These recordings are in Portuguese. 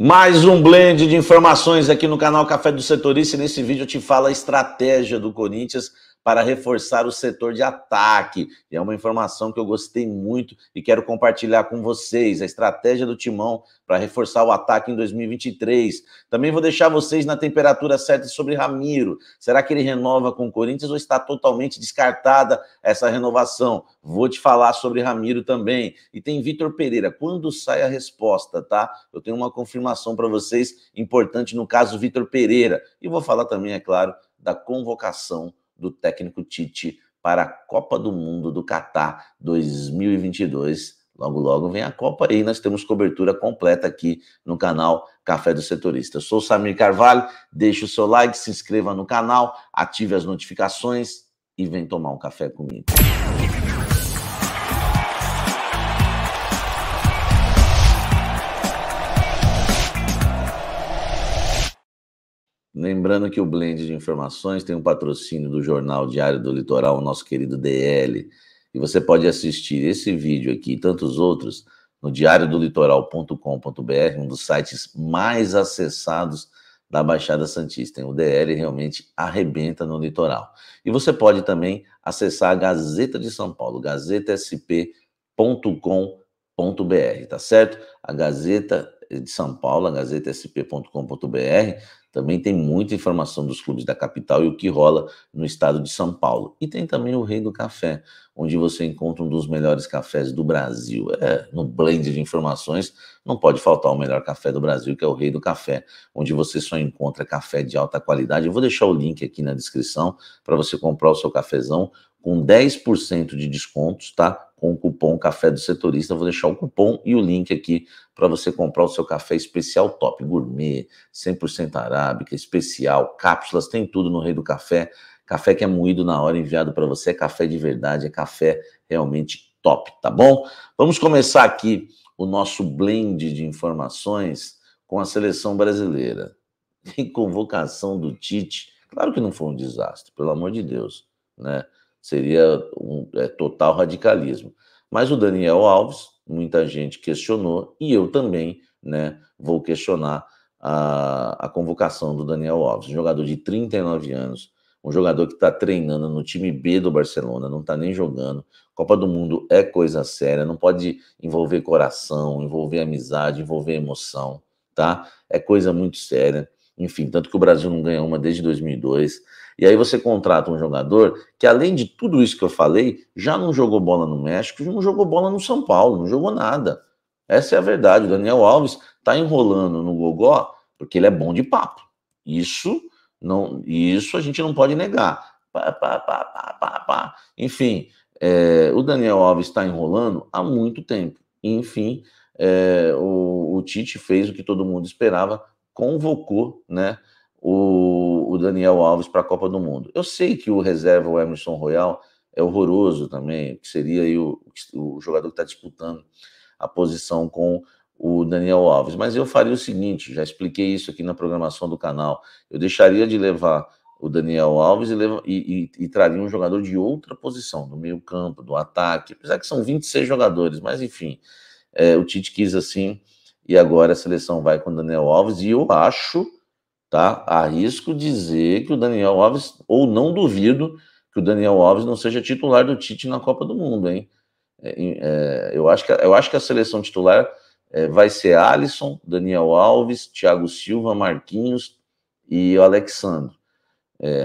Mais um blend de informações aqui no canal Café do Setorista. Nesse vídeo eu te falo a estratégia do Corinthians para reforçar o setor de ataque. E é uma informação que eu gostei muito e quero compartilhar com vocês a estratégia do Timão para reforçar o ataque em 2023. Também vou deixar vocês na temperatura certa sobre Ramiro. Será que ele renova com o Corinthians ou está totalmente descartada essa renovação? Vou te falar sobre Ramiro também. E tem Vitor Pereira. Quando sai a resposta, tá? Eu tenho uma confirmação para vocês importante no caso Vitor Pereira. E vou falar também, é claro, da convocação do técnico Tite para a Copa do Mundo do Catar 2022. Logo, logo vem a Copa e nós temos cobertura completa aqui no canal Café do Setorista. Eu sou o Samir Carvalho, deixe o seu like, se inscreva no canal, ative as notificações e vem tomar um café comigo. Lembrando que o Blend de Informações tem um patrocínio do Jornal Diário do Litoral, nosso querido DL. E você pode assistir esse vídeo aqui e tantos outros no diariodolitoral.com.br, um dos sites mais acessados da Baixada Santista. O DL realmente arrebenta no litoral. E você pode também acessar a Gazeta de São Paulo, gazetasp.com.br, tá certo? A Gazeta eh, de São Paulo, gazetesp.com.br, também tem muita informação dos clubes da capital e o que rola no estado de São Paulo. E tem também o Rei do Café, onde você encontra um dos melhores cafés do Brasil. É, no blend de informações, não pode faltar o melhor café do Brasil, que é o Rei do Café, onde você só encontra café de alta qualidade. Eu vou deixar o link aqui na descrição para você comprar o seu cafezão com 10% de descontos, tá? Com o cupom Café do Setorista. vou deixar o cupom e o link aqui para você comprar o seu café especial top, gourmet, 100% arábica, especial, cápsulas, tem tudo no Rei do Café. Café que é moído na hora, enviado para você, é café de verdade, é café realmente top, tá bom? Vamos começar aqui o nosso blend de informações com a seleção brasileira. Em convocação do Tite, claro que não foi um desastre, pelo amor de Deus, né? seria um é, total radicalismo. Mas o Daniel Alves, muita gente questionou, e eu também né, vou questionar a, a convocação do Daniel Alves, um jogador de 39 anos, um jogador que está treinando no time B do Barcelona, não está nem jogando. Copa do Mundo é coisa séria, não pode envolver coração, envolver amizade, envolver emoção, tá? É coisa muito séria enfim, tanto que o Brasil não ganha uma desde 2002. E aí você contrata um jogador que, além de tudo isso que eu falei, já não jogou bola no México, não jogou bola no São Paulo, não jogou nada. Essa é a verdade. O Daniel Alves está enrolando no Gogó porque ele é bom de papo. Isso não, isso a gente não pode negar. Pá, pá, pá, pá, pá, Enfim, é, o Daniel Alves está enrolando há muito tempo. Enfim, é, o, o Tite fez o que todo mundo esperava, convocou né, o, o Daniel Alves para a Copa do Mundo. Eu sei que o reserva, o Emerson Royal, é horroroso também, que seria o, o jogador que está disputando a posição com o Daniel Alves. Mas eu faria o seguinte: já expliquei isso aqui na programação do canal. Eu deixaria de levar o Daniel Alves e, leva, e, e, e traria um jogador de outra posição, do meio-campo, do ataque, apesar que são 26 jogadores, mas enfim, é, o Tite quis assim e agora a seleção vai com o Daniel Alves. E eu acho, tá? Arrisco dizer que o Daniel Alves, ou não duvido, que o Daniel Alves não seja titular do Tite na Copa do Mundo, hein? É, é, eu, acho que, eu acho que a seleção titular é, vai ser Alisson, Daniel Alves, Thiago Silva, Marquinhos e o Alexandre. É,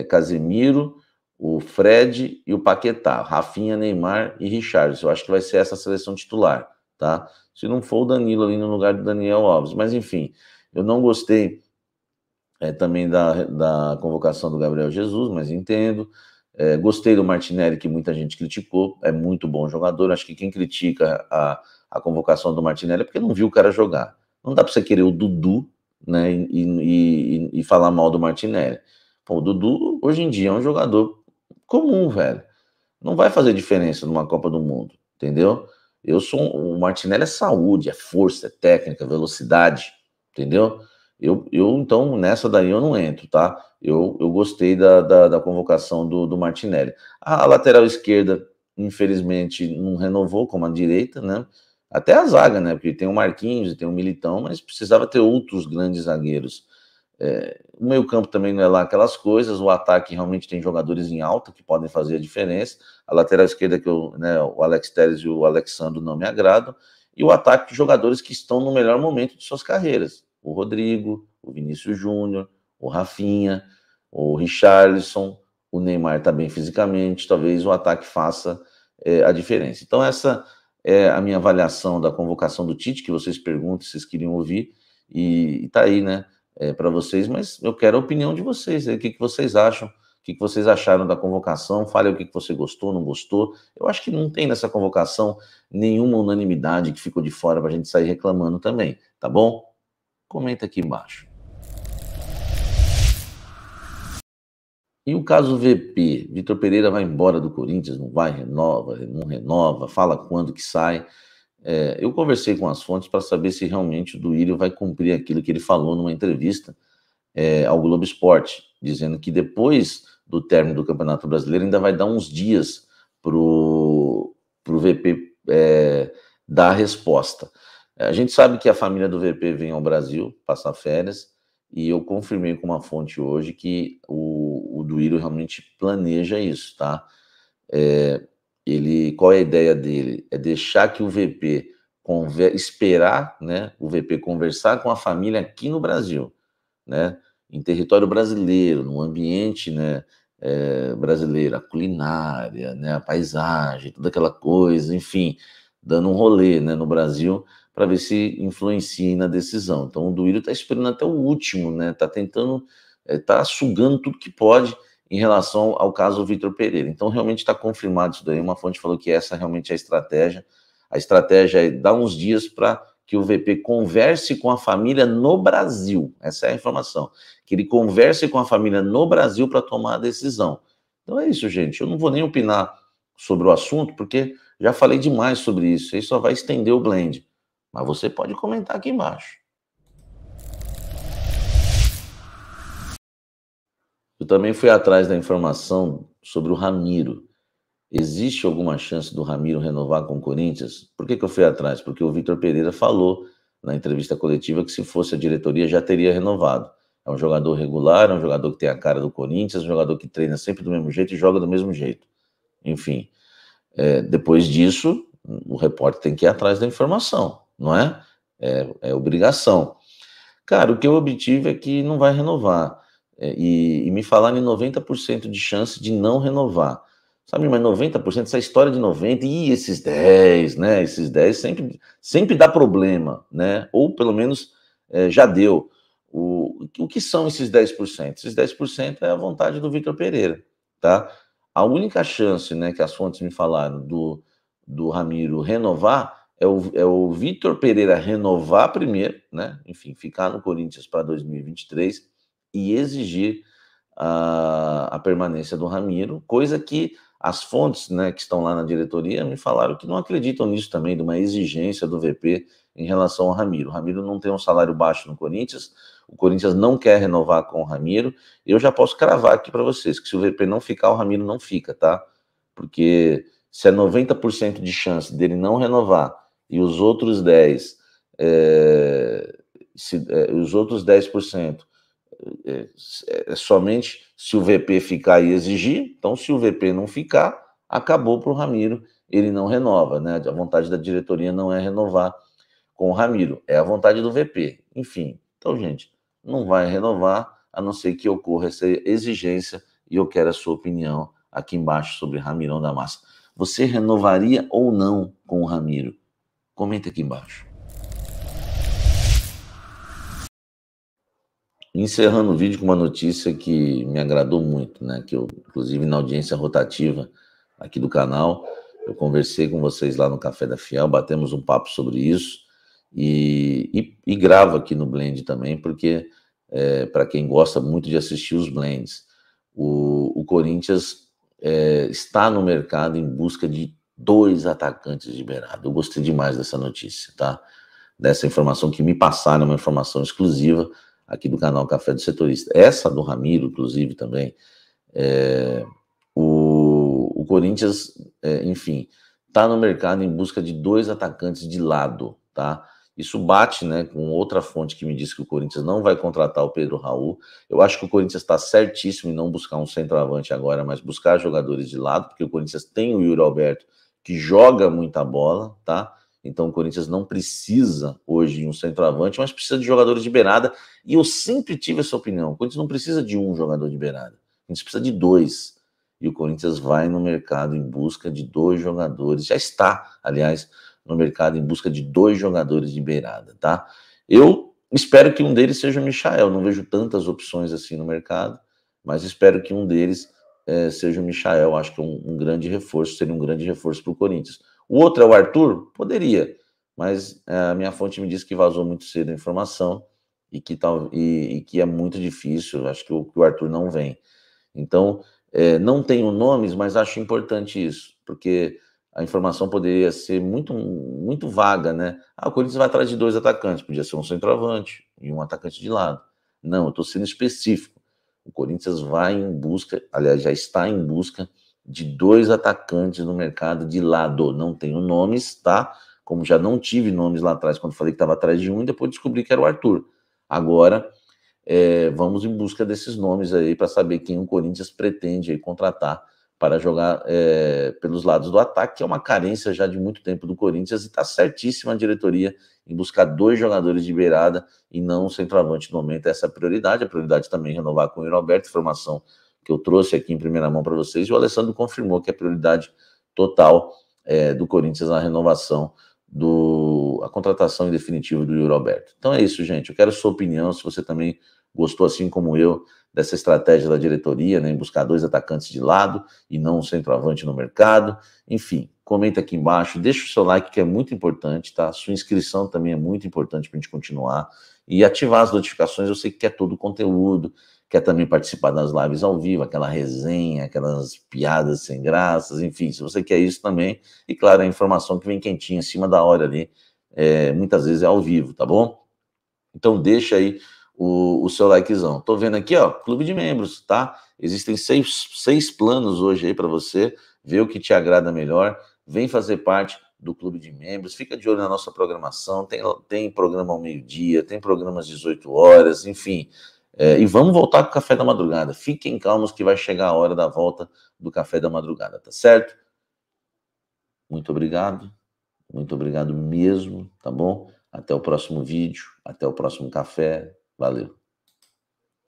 é, Casemiro, o Fred e o Paquetá, Rafinha, Neymar e Richards. Eu acho que vai ser essa a seleção titular tá? Se não for o Danilo ali no lugar do Daniel Alves. Mas, enfim, eu não gostei é, também da, da convocação do Gabriel Jesus, mas entendo. É, gostei do Martinelli, que muita gente criticou, é muito bom jogador. Acho que quem critica a, a convocação do Martinelli é porque não viu o cara jogar. Não dá para você querer o Dudu né, e, e, e, falar mal do Martinelli. Pô, o Dudu, hoje em dia, é um jogador comum, velho. Não vai fazer diferença numa Copa do Mundo, entendeu? Eu sou o Martinelli é saúde, é força, é técnica, velocidade, entendeu? Eu, eu então nessa daí eu não entro, tá? Eu, eu gostei da, da, da convocação do, do Martinelli. A lateral esquerda, infelizmente, não renovou como a direita, né? Até a zaga, né? Porque tem o Marquinhos e tem o Militão, mas precisava ter outros grandes zagueiros. É, o meio campo também não é lá aquelas coisas, o ataque realmente tem jogadores em alta que podem fazer a diferença. A lateral esquerda, que eu, né, o Alex Teres e o Alexandro não me agradam, e o ataque de jogadores que estão no melhor momento de suas carreiras. O Rodrigo, o Vinícius Júnior, o Rafinha, o Richarlison, o Neymar está bem fisicamente, talvez o ataque faça é, a diferença. Então, essa é a minha avaliação da convocação do Tite, que vocês perguntam, vocês queriam ouvir, e, e tá aí, né? é, para vocês, mas eu quero a opinião de vocês, né? o que, que vocês acham, o que, que vocês acharam da convocação, fale o que, que você gostou, não gostou. Eu acho que não tem nessa convocação nenhuma unanimidade que ficou de fora para a gente sair reclamando também, tá bom? Comenta aqui embaixo. E o caso VP, Vitor Pereira vai embora do Corinthians, não vai, renova, não renova, fala quando que sai. É, eu conversei com as fontes para saber se realmente o Duílio vai cumprir aquilo que ele falou numa entrevista é, ao Globo Esporte, dizendo que depois do término do Campeonato Brasileiro ainda vai dar uns dias para o VP é, dar a resposta. A gente sabe que a família do VP vem ao Brasil passar férias, e eu confirmei com uma fonte hoje que o, o Duílio realmente planeja isso, tá? É, ele qual é a ideia dele? É deixar que o VP conver, esperar, né, o VP conversar com a família aqui no Brasil, né, em território brasileiro, no ambiente, né, é, brasileiro, a culinária, né, a paisagem, toda aquela coisa, enfim, dando um rolê, né, no Brasil para ver se influencia na decisão. Então o Duílio está esperando até o último, né, está tentando, está é, sugando tudo que pode em relação ao caso Vitor Pereira. Então, realmente está confirmado isso daí. Uma fonte falou que essa realmente é a estratégia. A estratégia é dar uns dias para que o VP converse com a família no Brasil. Essa é a informação. Que ele converse com a família no Brasil para tomar a decisão. Então é isso, gente. Eu não vou nem opinar sobre o assunto, porque já falei demais sobre isso. Aí só vai estender o blend. Mas você pode comentar aqui embaixo. Eu também fui atrás da informação sobre o Ramiro. Existe alguma chance do Ramiro renovar com o Corinthians? Por que, que eu fui atrás? Porque o Vitor Pereira falou na entrevista coletiva que se fosse a diretoria já teria renovado. É um jogador regular, é um jogador que tem a cara do Corinthians, é um jogador que treina sempre do mesmo jeito e joga do mesmo jeito. Enfim, é, depois disso, o repórter tem que ir atrás da informação, não é? é? É obrigação. Cara, o que eu obtive é que não vai renovar. É, e, e me falaram em 90% de chance de não renovar. Sabe, mas 90%, essa história de 90%, e esses 10, né? Esses 10 sempre, sempre dá problema, né? Ou pelo menos é, já deu. O, o que são esses 10%? Esses 10% é a vontade do Vitor Pereira, tá? A única chance, né, que as fontes me falaram do, do Ramiro renovar é o, é o Vitor Pereira renovar primeiro, né? Enfim, ficar no Corinthians para 2023 e exigir a, a permanência do Ramiro, coisa que as fontes né, que estão lá na diretoria me falaram que não acreditam nisso também, de uma exigência do VP em relação ao Ramiro. O Ramiro não tem um salário baixo no Corinthians, o Corinthians não quer renovar com o Ramiro. Eu já posso cravar aqui para vocês que se o VP não ficar, o Ramiro não fica, tá? Porque se é 90% de chance dele não renovar e os outros 10, é, eh, se, é, os outros 10% é, é, é somente se o VP ficar e exigir. Então, se o VP não ficar, acabou para o Ramiro, ele não renova, né? A vontade da diretoria não é renovar com o Ramiro, é a vontade do VP. Enfim, então, gente, não vai renovar, a não ser que ocorra essa exigência e eu quero a sua opinião aqui embaixo sobre Ramirão da Massa. Você renovaria ou não com o Ramiro? Comenta aqui embaixo. Encerrando o vídeo com uma notícia que me agradou muito, né? Que eu, inclusive, na audiência rotativa aqui do canal, eu conversei com vocês lá no Café da Fiel, batemos um papo sobre isso e, e, e gravo aqui no Blend também, porque é, para quem gosta muito de assistir os Blends, o, o Corinthians é, está no mercado em busca de dois atacantes de beirada. Eu gostei demais dessa notícia, tá? Dessa informação que me passaram, é uma informação exclusiva aqui do canal Café do Setorista. Essa do Ramiro, inclusive, também. É, o, o, Corinthians, é, enfim, está no mercado em busca de dois atacantes de lado, tá? Isso bate né, com outra fonte que me diz que o Corinthians não vai contratar o Pedro Raul. Eu acho que o Corinthians está certíssimo em não buscar um centroavante agora, mas buscar jogadores de lado, porque o Corinthians tem o Yuri Alberto, que joga muita bola, tá? Então o Corinthians não precisa hoje de um centroavante, mas precisa de jogadores de beirada. E eu sempre tive essa opinião. O Corinthians não precisa de um jogador de beirada. A gente precisa de dois. E o Corinthians vai no mercado em busca de dois jogadores. Já está, aliás, no mercado em busca de dois jogadores de beirada, tá? Eu espero que um deles seja o Michael. Não vejo tantas opções assim no mercado, mas espero que um deles é, seja o Michael. Acho que é um, um grande reforço, seria um grande reforço para o Corinthians. O outro é o Arthur? Poderia, mas é, a minha fonte me disse que vazou muito cedo a informação e que, tal, e, e que é muito difícil, acho que o, que o Arthur não vem. Então, é, não tenho nomes, mas acho importante isso, porque a informação poderia ser muito, muito vaga, né? Ah, o Corinthians vai atrás de dois atacantes, podia ser um centroavante e um atacante de lado. Não, eu estou sendo específico. O Corinthians vai em busca, aliás, já está em busca de dois atacantes no mercado de lado. Não tenho nomes, tá? Como já não tive nomes lá atrás, quando falei que estava atrás de um, e depois descobri que era o Arthur. Agora, é, vamos em busca desses nomes aí para saber quem o Corinthians pretende aí contratar para jogar é, pelos lados do ataque, que é uma carência já de muito tempo do Corinthians, e está certíssima a diretoria em buscar dois jogadores de beirada e não um centroavante no momento. Essa é a prioridade. A prioridade também é renovar com o Roberto, formação que eu trouxe aqui em primeira mão para vocês, e o Alessandro confirmou que a é prioridade total é, do Corinthians na renovação do a contratação em definitivo do Yuri Alberto. Então é isso, gente. Eu quero sua opinião, se você também gostou, assim como eu, dessa estratégia da diretoria, né, em buscar dois atacantes de lado e não um centroavante no mercado. Enfim, comenta aqui embaixo, deixa o seu like que é muito importante, tá? Sua inscrição também é muito importante para a gente continuar e ativar as notificações. Eu sei que é todo o conteúdo, quer também participar das lives ao vivo, aquela resenha, aquelas piadas sem graças, enfim, se você quer isso também, e claro, a informação que vem quentinha, em cima da hora ali, é, muitas vezes é ao vivo, tá bom? Então deixa aí o, o, seu likezão. Tô vendo aqui, ó, clube de membros, tá? Existem seis, seis planos hoje aí para você, ver o que te agrada melhor, vem fazer parte do clube de membros, fica de olho na nossa programação, tem, tem programa ao meio-dia, tem programas às 18 horas, enfim, é, e vamos voltar com o café da madrugada. Fiquem calmos que vai chegar a hora da volta do café da madrugada, tá certo? Muito obrigado. Muito obrigado mesmo, tá bom? Até o próximo vídeo, até o próximo café. Valeu.